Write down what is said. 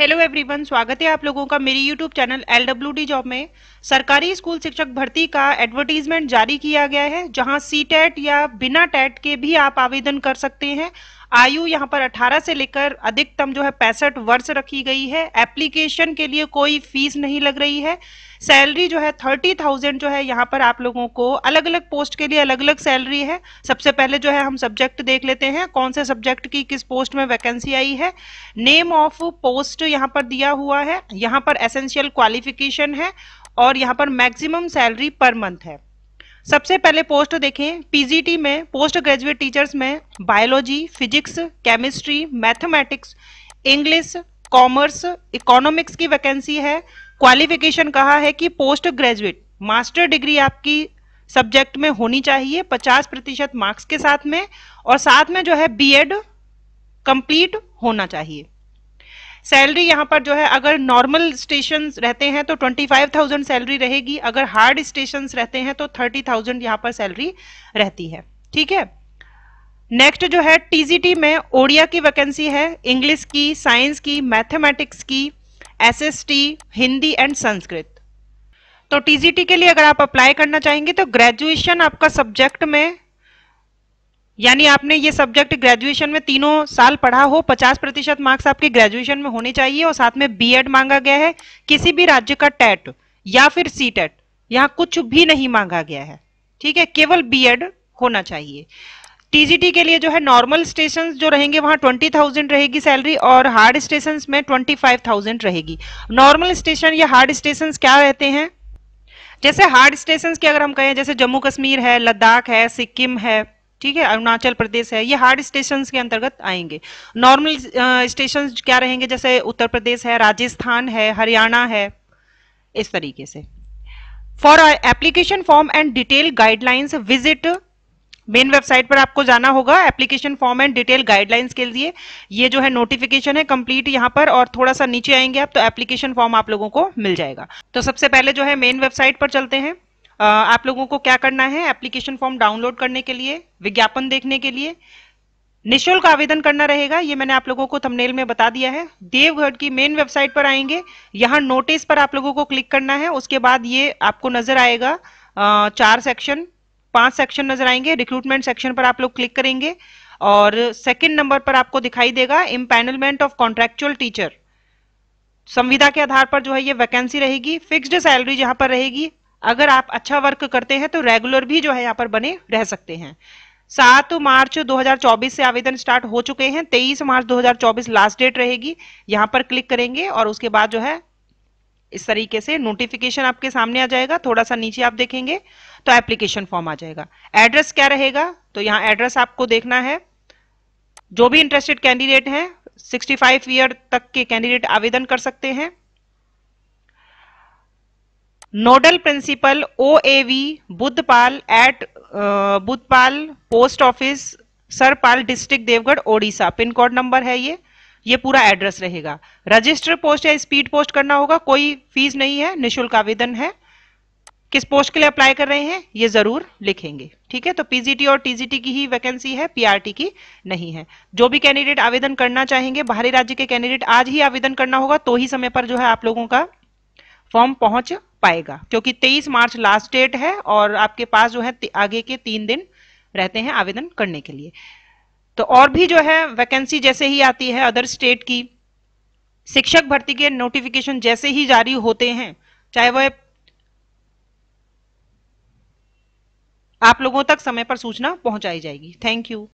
hello everyone स्वागत है आप लोगों का मेरी YouTube channel L W D job में सरकारी स्कूल शिक्षक भर्ती का एडवर्टीजमेंट जारी किया गया है जहां सी टेट e या बिना टेट e के भी आप आवेदन कर सकते हैं आयु यहाँ पर 18 से लेकर अधिकतम जो है पैंसठ वर्ष रखी गई है एप्लीकेशन के लिए कोई फीस नहीं लग रही है सैलरी जो है थर्टी थाउजेंड जो है यहाँ पर आप लोगों को अलग अलग पोस्ट के लिए अलग अलग सैलरी है सबसे पहले जो है हम सब्जेक्ट देख लेते हैं कौन से सब्जेक्ट की किस पोस्ट में वैकेंसी आई है नेम ऑफ पोस्ट यहाँ पर दिया हुआ है यहाँ पर एसेंशियल क्वालिफिकेशन है और यहाँ पर मैक्सिमम सैलरी पर मंथ है सबसे पहले पोस्ट देखें पीजीटी में पोस्ट ग्रेजुएट टीचर्स में biology physics chemistry mathematics English commerce economics की वैकेंसी है क्वालिफिकेशन कहा है कि पोस्ट ग्रेजुएट मास्टर डिग्री आपकी सब्जेक्ट में होनी चाहिए 50 प्रतिशत मार्क्स के साथ में और साथ में जो है बीएड कंप्लीट होना चाहिए सैलरी यहाँ पर जो है अगर नॉर्मल स्टेशन रहते हैं तो 25,000 सैलरी रहेगी अगर हार्ड स्टेशन रहते हैं तो 30,000 यहाँ पर सैलरी रहती है ठीक है नेक्स्ट जो है टीजीटी में ओडिया की वैकेंसी है इंग्लिश की साइंस की मैथमेटिक्स की एसएसटी हिंदी एंड संस्कृत तो टीजीटी के लिए अगर आप अप्लाई करना चाहेंगे तो ग्रेजुएशन आपका सब्जेक्ट में यानी आपने ये सब्जेक्ट ग्रेजुएशन में तीनों साल पढ़ा हो 50 प्रतिशत मार्क्स आपके ग्रेजुएशन में होने चाहिए और साथ में बीएड मांगा गया है किसी भी राज्य का टेट या फिर सी टेट यहाँ कुछ भी नहीं मांगा गया है ठीक है केवल बीएड होना चाहिए टीजीटी के लिए जो है नॉर्मल स्टेशन जो रहेंगे वहां ट्वेंटी थाउजेंड रहेगी सैलरी और हार्ड स्टेशन में ट्वेंटी फाइव थाउजेंड रहेगी नॉर्मल स्टेशन या हार्ड स्टेशन क्या रहते हैं जैसे हार्ड स्टेशन की अगर हम कहें जैसे जम्मू कश्मीर है लद्दाख है सिक्किम है ठीक है अरुणाचल प्रदेश है ये हार्ड स्टेशन के अंतर्गत आएंगे नॉर्मल स्टेशन क्या रहेंगे जैसे उत्तर प्रदेश है राजस्थान है हरियाणा है इस तरीके से for application form and detail guidelines visit main website पर आपको जाना होगा application form and detail guidelines के लिए ये जो है नोटिफिकेशन है कंप्लीट यहाँ पर और थोड़ा सा नीचे आएंगे आप तो एप्लीकेशन फॉर्म आप लोगों को मिल जाएगा तो सबसे पहले जो है मेन वेबसाइट पर चलते हैं आप लोगों को क्या करना है एप्लीकेशन फॉर्म डाउनलोड करने के लिए विज्ञापन देखने के लिए निःशुल्क आवेदन करना रहेगा ये मैंने आप लोगों को थंबनेल में बता दिया है देवघर की मेन वेबसाइट पर आएंगे यहाँ नोटिस पर आप लोगों को क्लिक करना है उसके बाद ये आपको नजर आएगा चार सेक्शन पांच सेक्शन नजर आएंगे रिक्रूटमेंट सेक्शन पर आप लोग क्लिक करेंगे और सेकेंड नंबर पर आपको दिखाई देगा इम्पैनलमेंट ऑफ कॉन्ट्रेक्चुअल टीचर संविधा के आधार पर जो है ये वैकेंसी रहेगी फिक्स्ड सैलरी जहां पर रहेगी अगर आप अच्छा वर्क करते हैं तो रेगुलर भी जो है यहाँ पर बने रह सकते हैं सात मार्च 2024 से आवेदन स्टार्ट हो चुके हैं 23 मार्च 2024 लास्ट डेट रहेगी यहाँ पर क्लिक करेंगे और उसके बाद जो है इस तरीके से नोटिफिकेशन आपके सामने आ जाएगा थोड़ा सा नीचे आप देखेंगे तो एप्लीकेशन फॉर्म आ जाएगा एड्रेस क्या रहेगा तो यहाँ एड्रेस आपको देखना है जो भी इंटरेस्टेड कैंडिडेट हैं 65 ईयर तक के कैंडिडेट आवेदन कर सकते हैं nodal principal O A V Budhpal at Budhpal post office Sarpal district Deogarh Odisha pin code number है ये ये पूरा एड्रेस रहेगा रजिस्टर पोस्ट या स्पीड पोस्ट करना होगा कोई फीस नहीं है निशुल्क आवेदन है किस पोस्ट के लिए अप्लाई कर रहे हैं ये जरूर लिखेंगे ठीक है तो पीजीटी और टीजीटी की ही वैकेंसी है पीआरटी की नहीं है जो भी कैंडिडेट आवेदन करना चाहेंगे बाहरी राज्य के कैंडिडेट आज ही आवेदन करना होगा तो ही समय पर जो है आप लोगों का फॉर्म पहुंच पाएगा क्योंकि 23 मार्च लास्ट डेट है और आपके पास जो है आगे के तीन दिन रहते हैं आवेदन करने के लिए तो और भी जो है वैकेंसी जैसे ही आती है अदर स्टेट की शिक्षक भर्ती के नोटिफिकेशन जैसे ही जारी होते हैं चाहे वह आप लोगों तक समय पर सूचना पहुंचाई जाएगी थैंक यू